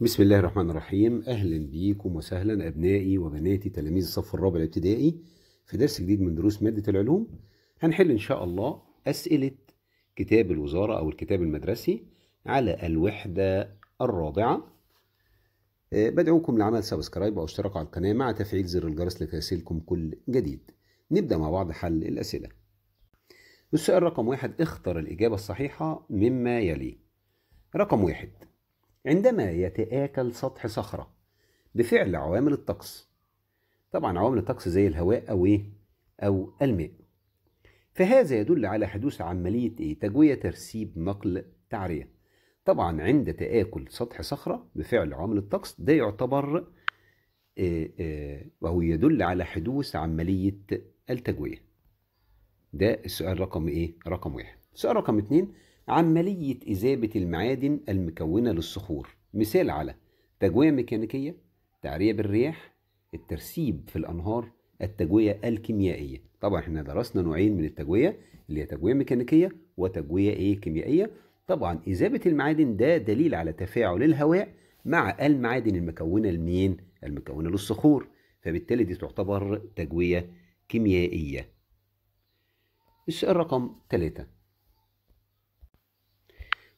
بسم الله الرحمن الرحيم اهلا بيكم وسهلا ابنائي وبناتي تلاميذ الصف الرابع الابتدائي في درس جديد من دروس ماده العلوم هنحل ان شاء الله اسئله كتاب الوزاره او الكتاب المدرسي على الوحده الرابعه آه، بدعوكم لعمل سبسكرايب او اشتراك على القناه مع تفعيل زر الجرس يصلكم كل جديد نبدا مع بعض حل الاسئله السؤال رقم واحد اختر الاجابه الصحيحه مما يلي رقم واحد عندما يتآكل سطح صخرة بفعل عوامل الطقس طبعا عوامل الطقس زي الهواء أو إيه أو الماء فهذا يدل على حدوث عملية إيه تجوية ترسيب نقل تعرية طبعا عند تآكل سطح صخرة بفعل عوامل الطقس ده يعتبر آه، آه، وهو يدل على حدوث عملية التجوية ده السؤال رقم إيه رقم واحد السؤال رقم اتنين عملية إذابة المعادن المكونة للصخور مثال على تجوية ميكانيكية تعرية بالرياح الترسيب في الأنهار التجوية الكيميائية طبعا احنا درسنا نوعين من التجوية اللي هي تجوية ميكانيكية وتجوية ايه كيميائية طبعا إذابة المعادن ده دليل على تفاعل الهواء مع المعادن المكونة لمين؟ المكونة للصخور فبالتالي دي تعتبر تجوية كيميائية السؤال رقم 3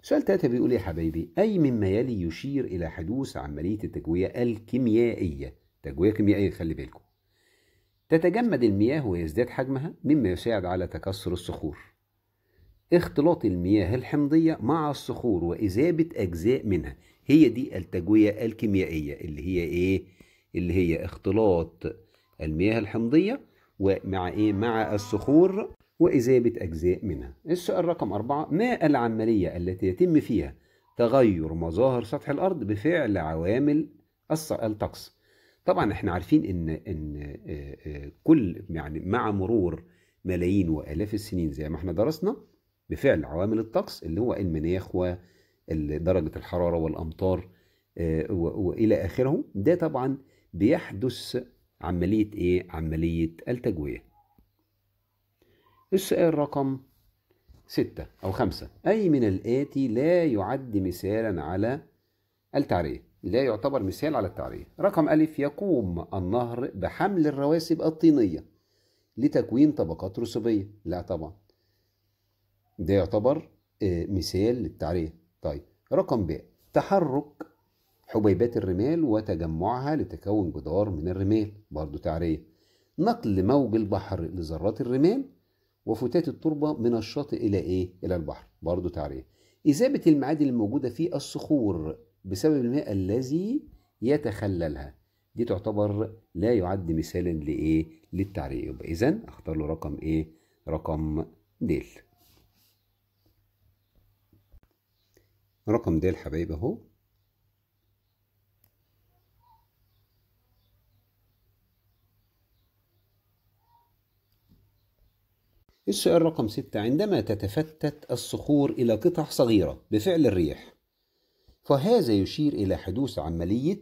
سؤال تاتا بيقول يا حبايبي أي مما يلي يشير إلى حدوث عملية التجوية الكيميائية تجوية كيميائية خلي بالكم تتجمد المياه ويزداد حجمها مما يساعد على تكسر الصخور اختلاط المياه الحمضية مع الصخور وإذابة أجزاء منها هي دي التجوية الكيميائية اللي هي إيه؟ اللي هي اختلاط المياه الحمضية ومع إيه؟ مع الصخور وإذابة أجزاء منها السؤال رقم أربعة ما العملية التي يتم فيها تغير مظاهر سطح الأرض بفعل عوامل الطقس طبعا احنا عارفين ان ان آه، آه، كل يعني مع مرور ملايين والاف السنين زي ما احنا درسنا بفعل عوامل الطقس اللي هو المناخ ودرجه الحراره والامطار آه، والى اخره ده طبعا بيحدث عمليه ايه عمليه التجويه السؤال رقم ستة أو خمسة أي من الآتي لا يعد مثالا على التعرية لا يعتبر مثال على التعرية رقم ألف يقوم النهر بحمل الرواسب الطينية لتكوين طبقات رسوبية لا طبعا ده يعتبر آه، مثال للتعرية طيب رقم ب تحرك حبيبات الرمال وتجمعها لتكون جدار من الرمال برضو تعرية نقل موج البحر لذرات الرمال وفتات التربة من الشاطئ إلى إيه؟ إلى البحر برضو تعريف إذابة المعادن الموجودة في الصخور بسبب الماء الذي يتخللها دي تعتبر لا يعد مثالا لإيه؟ للتعريف يبقى إذا أختار له رقم إيه؟ رقم د رقم د حبايبي أهو السؤال رقم ستة عندما تتفتت الصخور إلى قطع صغيرة بفعل الريح فهذا يشير إلى حدوث عملية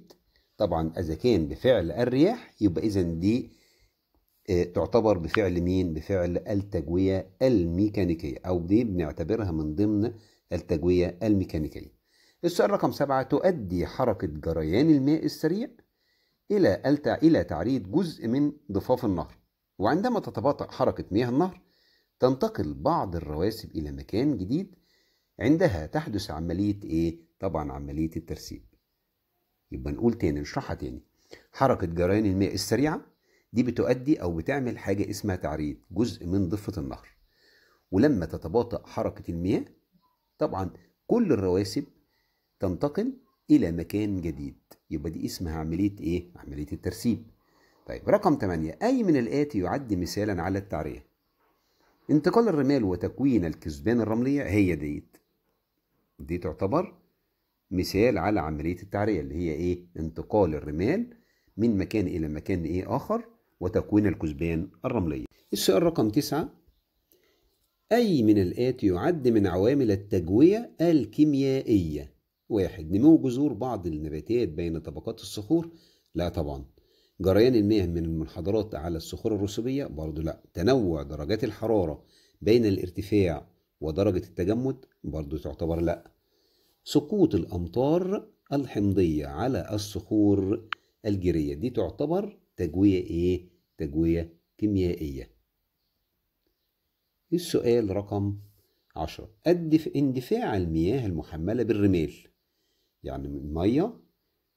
طبعا إذا كان بفعل الرياح يبقى إذا دي آه، تعتبر بفعل مين؟ بفعل التجوية الميكانيكية أو دي بنعتبرها من ضمن التجوية الميكانيكية. السؤال رقم سبعة تؤدي حركة جريان الماء السريع إلى إلى تعريض جزء من ضفاف النهر وعندما تتباطأ حركة مياه النهر تنتقل بعض الرواسب إلى مكان جديد عندها تحدث عملية إيه؟ طبعا عملية الترسيب يبقى نقول تاني نشرحها تاني حركة جريان الماء السريعة دي بتؤدي أو بتعمل حاجة اسمها تعريض جزء من ضفة النهر ولما تتباطأ حركة المياه طبعا كل الرواسب تنتقل إلى مكان جديد يبقى دي اسمها عملية إيه؟ عملية الترسيب طيب رقم 8 أي من الآتي يعد مثالا على التعرية انتقال الرمال وتكوين الكثبان الرملية هي ديت دي تعتبر مثال على عملية التعرية اللي هي ايه انتقال الرمال من مكان إلى مكان ايه آخر وتكوين الكثبان الرملية السؤال رقم تسعة أي من الآتي يعد من عوامل التجوية الكيميائية؟ واحد نمو جذور بعض النباتات بين طبقات الصخور؟ لا طبعا جريان المياه من المنحدرات على الصخور الرسوبية برضو لا تنوع درجات الحرارة بين الارتفاع ودرجة التجمد برضو تعتبر لا سقوط الأمطار الحمضية على الصخور الجيرية دي تعتبر تجوية إيه؟ تجوية كيميائية السؤال رقم عشرة اندفاع المياه المحملة بالرمال يعني المية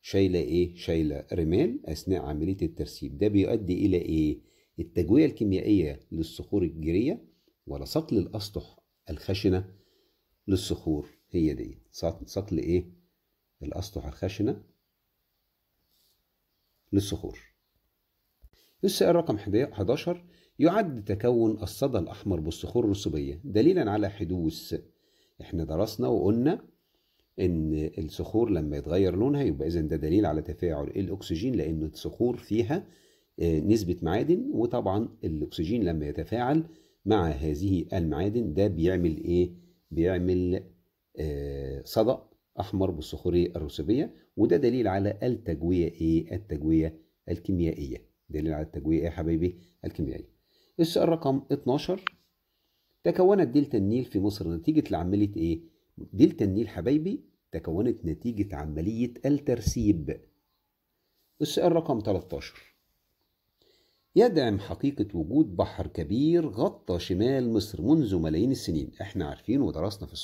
شايلة إيه؟ شايلة رمال أثناء عملية الترسيب ده بيؤدي إلى إيه؟ التجوية الكيميائية للصخور الجيرية ولا الأسطح الخشنة للصخور هي دي سطل إيه؟ الأسطح الخشنة للصخور السؤال رقم 11 يعد تكون الصدى الأحمر بالصخور الرسوبية دليلا على حدوث احنا درسنا وقلنا ان الصخور لما يتغير لونها يبقى اذا ده دليل على تفاعل الاكسجين لان الصخور فيها آه، نسبة معادن وطبعا الاكسجين لما يتفاعل مع هذه المعادن ده بيعمل ايه بيعمل آه، صدأ احمر بالصخورية الرسوبية وده دليل على التجوية ايه التجوية الكيميائية دليل على التجوية ايه يا حبايبي الكيميائية السؤال رقم 12 تكونت دلتا النيل في مصر نتيجة لعملية ايه دلتا النيل حبايبي تكونت نتيجة عملية الترسيب السؤال رقم 13 يدعم حقيقة وجود بحر كبير غطى شمال مصر منذ ملايين السنين احنا عارفين ودرسنا في,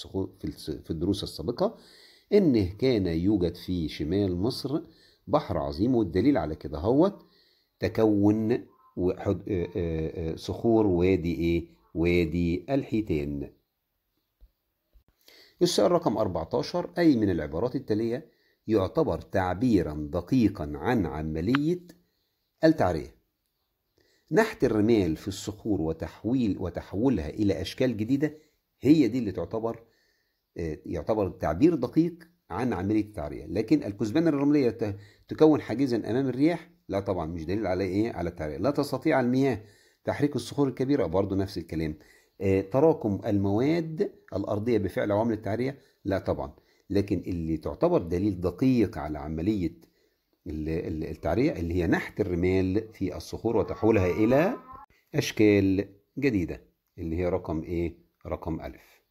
في الدروس السابقة انه كان يوجد في شمال مصر بحر عظيم والدليل على كده هو تكون صخور وادي ايه وادي الحيتان السؤال رقم 14 أي من العبارات التالية يعتبر تعبيرا دقيقا عن عملية التعرية نحت الرمال في الصخور وتحويل وتحولها إلى أشكال جديدة هي دي اللي تعتبر آه، يعتبر تعبير دقيق عن عملية التعرية لكن الكثبان الرملية تكون حاجزا أمام الرياح لا طبعا مش دليل على إيه على التعرية لا تستطيع المياه تحريك الصخور الكبيرة برضو نفس الكلام آه، تراكم المواد الأرضية بفعل عوامل التعرية لا طبعا لكن اللي تعتبر دليل دقيق على عملية التعرية اللي هي نحت الرمال في الصخور وتحولها إلى أشكال جديدة اللي هي رقم إيه؟ رقم ألف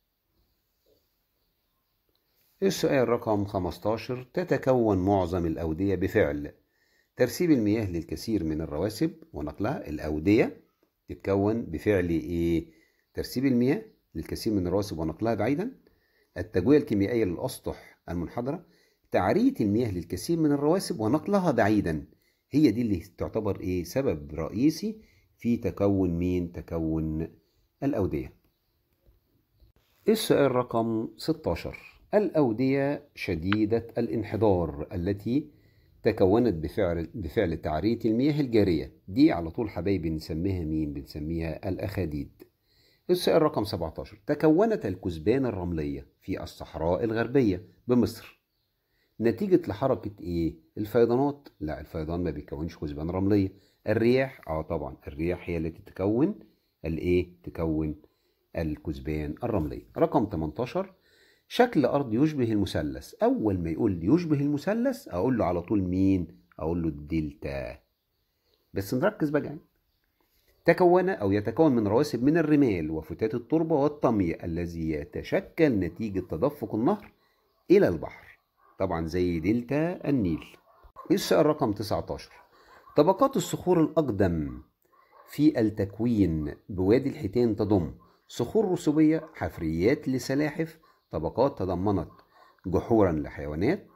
السؤال رقم 15 تتكون معظم الأودية بفعل ترسيب المياه للكثير من الرواسب ونقلها الأودية تتكون بفعل إيه؟ ترسيب المياه للكثير من الرواسب ونقلها بعيدا التجوية الكيميائية للأسطح المنحدرة تعرية المياه للكثير من الرواسب ونقلها بعيدا هي دي اللي تعتبر ايه سبب رئيسي في تكون مين تكون الأودية السؤال رقم 16 الأودية شديدة الانحدار التي تكونت بفعل بفعل تعرية المياه الجارية دي على طول حبايبي بنسميها مين بنسميها الأخاديد السؤال رقم 17 تكونت الكثبان الرملية في الصحراء الغربية بمصر نتيجة لحركة ايه؟ الفيضانات؟ لا الفيضان ما بيكونش كثبان رملية الرياح؟ اه طبعا الرياح هي التي تكون الايه؟ تكون الكثبان الرملية رقم 18 شكل أرض يشبه المثلث أول ما يقول يشبه المثلث أقول له على طول مين؟ أقول له الدلتا بس نركز بقى يعني تكون أو يتكون من رواسب من الرمال وفتات التربة والطمية الذي يتشكل نتيجة تدفق النهر إلى البحر طبعا زي دلتا النيل السؤال رقم 19 طبقات الصخور الأقدم في التكوين بوادي الحيتان تضم صخور رسوبية حفريات لسلاحف طبقات تضمنت جحورا لحيوانات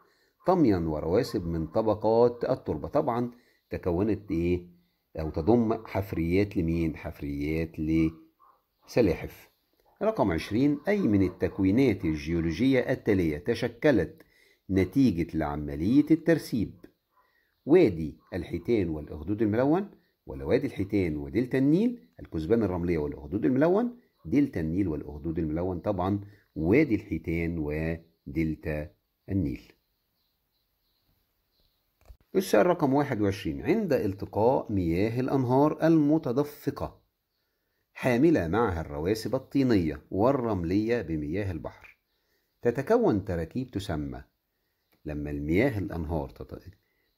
طميا ورواسب من طبقات التربة طبعا تكونت إيه أو تضم حفريات لمين؟ حفريات لسلاحف رقم عشرين أي من التكوينات الجيولوجية التالية تشكلت نتيجة لعملية الترسيب وادي الحيتان والأخدود الملون ولا وادي الحيتان ودلتا النيل الكثبان الرملية والأخدود الملون دلتا النيل والأخدود الملون طبعا وادي الحيتان ودلتا النيل السؤال رقم 21 عند التقاء مياه الأنهار المتدفقة حاملة معها الرواسب الطينية والرملية بمياه البحر تتكون تراكيب تسمى لما المياه الأنهار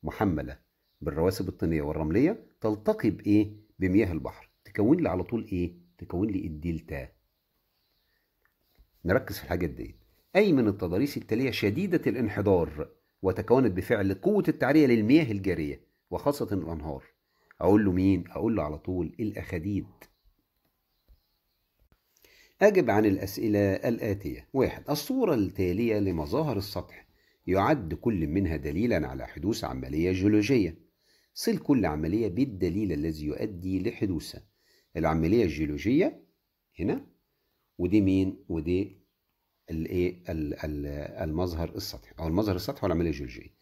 محملة بالرواسب الطينية والرملية تلتقي بإيه؟ بمياه البحر تكون لي على طول إيه؟ تكون لي الدلتا نركز في الحاجات دي أي من التضاريس التالية شديدة الانحدار وتكونت بفعل قوة التعرية للمياه الجارية وخاصة الأنهار أقول له مين؟ أقول له على طول الأخاديد أجب عن الأسئلة الآتية واحد الصورة التالية لمظاهر السطح يعد كل منها دليلا على حدوث عملية جيولوجية صل كل عملية بالدليل الذي يؤدي لحدوثها العملية الجيولوجية هنا ودي مين ودي الايه المظهر السطحي او المظهر السطحي والعمليه الجيولوجيه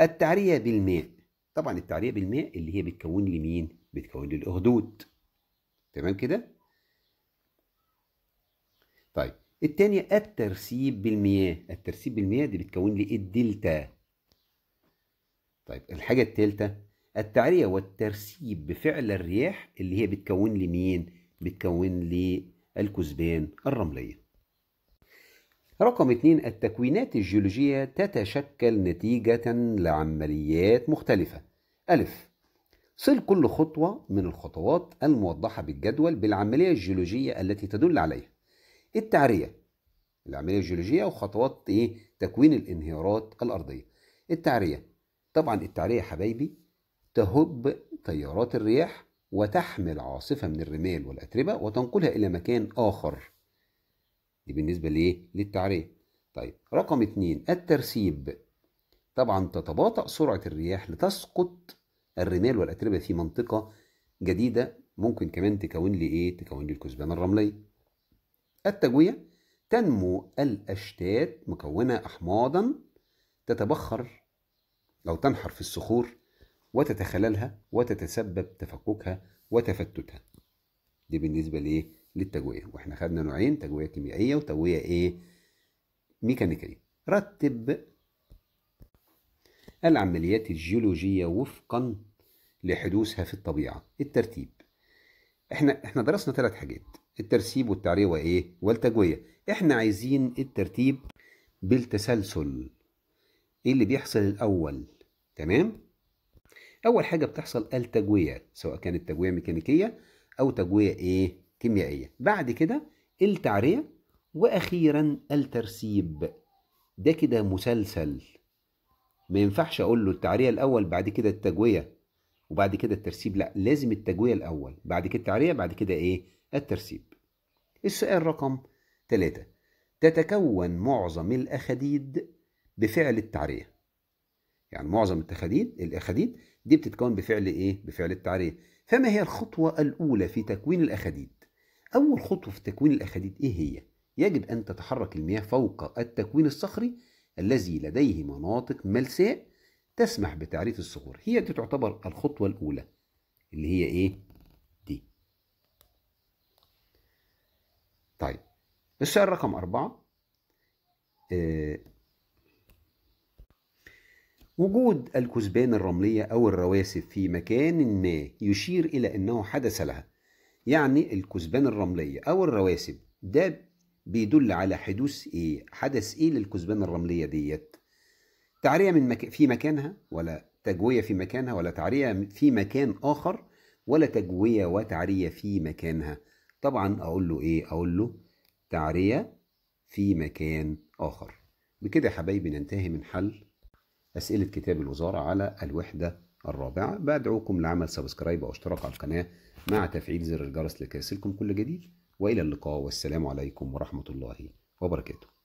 التعريه بالماء طبعا التعريه بالماء اللي هي بتكون لي مين بتكون لي الاخدود تمام كده طيب الثانيه الترسيب بالمياه الترسيب بالمياه دي بتكون لي الدلتا طيب الحاجه الثالثه التعريه والترسيب بفعل الرياح اللي هي بتكون لي مين بتكون لي الكثبان الرمليه رقم اثنين التكوينات الجيولوجية تتشكل نتيجة لعمليات مختلفة ألف صل كل خطوة من الخطوات الموضحة بالجدول بالعملية الجيولوجية التي تدل عليها التعرية العملية الجيولوجية وخطوات إيه تكوين الانهيارات الأرضية التعرية طبعا التعرية حبايبي تهب تيارات الرياح وتحمل عاصفة من الرمال والأتربة وتنقلها إلى مكان آخر دي بالنسبة لإيه؟ للتعرية. طيب رقم اتنين الترسيب. طبعا تتباطأ سرعة الرياح لتسقط الرمال والأتربة في منطقة جديدة ممكن كمان تكون لي إيه؟ تكون لي الكثبان الرملية. التجوية تنمو الأشتات مكونة أحماضا تتبخر أو تنحر في الصخور وتتخللها وتتسبب تفككها وتفتتها. دي بالنسبة لإيه؟ للتجوية واحنا خدنا نوعين تجوية كيميائية وتجوية ايه ميكانيكية رتب العمليات الجيولوجية وفقا لحدوثها في الطبيعة الترتيب احنا احنا درسنا ثلاث حاجات الترسيب والتعرية وايه والتجوية احنا عايزين الترتيب بالتسلسل ايه اللي بيحصل الاول تمام اول حاجة بتحصل التجوية سواء كانت تجوية ميكانيكية او تجوية ايه كيميائية بعد كده التعرية وأخيرا الترسيب ده كده مسلسل ما ينفعش أقول له التعرية الأول بعد كده التجوية وبعد كده الترسيب لا لازم التجوية الأول بعد كده التعرية بعد كده إيه الترسيب السؤال رقم ثلاثة تتكون معظم الأخاديد بفعل التعرية يعني معظم التخاديد الأخاديد دي بتتكون بفعل إيه بفعل التعرية فما هي الخطوة الأولى في تكوين الأخاديد أول خطوة في تكوين الأخاديد إيه هي؟ يجب أن تتحرك المياه فوق التكوين الصخري الذي لديه مناطق ملساء تسمح بتعريف الصخور هي دي تعتبر الخطوة الأولى اللي هي إيه؟ دي طيب السؤال رقم أربعة آه، وجود الكثبان الرملية أو الرواسب في مكان ما يشير إلى أنه حدث لها يعني الكثبان الرملية أو الرواسب ده بيدل على حدوث إيه؟ حدث إيه للكثبان الرملية ديت؟ تعرية من مك... في مكانها ولا تجوية في مكانها ولا تعرية في مكان آخر ولا تجوية وتعرية في مكانها طبعا أقول له إيه؟ أقول له تعرية في مكان آخر بكده يا حبايبي ننتهي من حل أسئلة كتاب الوزارة على الوحدة الرابعة بدعوكم لعمل سبسكرايب أو اشتراك على القناة مع تفعيل زر الجرس يصلكم كل جديد وإلى اللقاء والسلام عليكم ورحمة الله وبركاته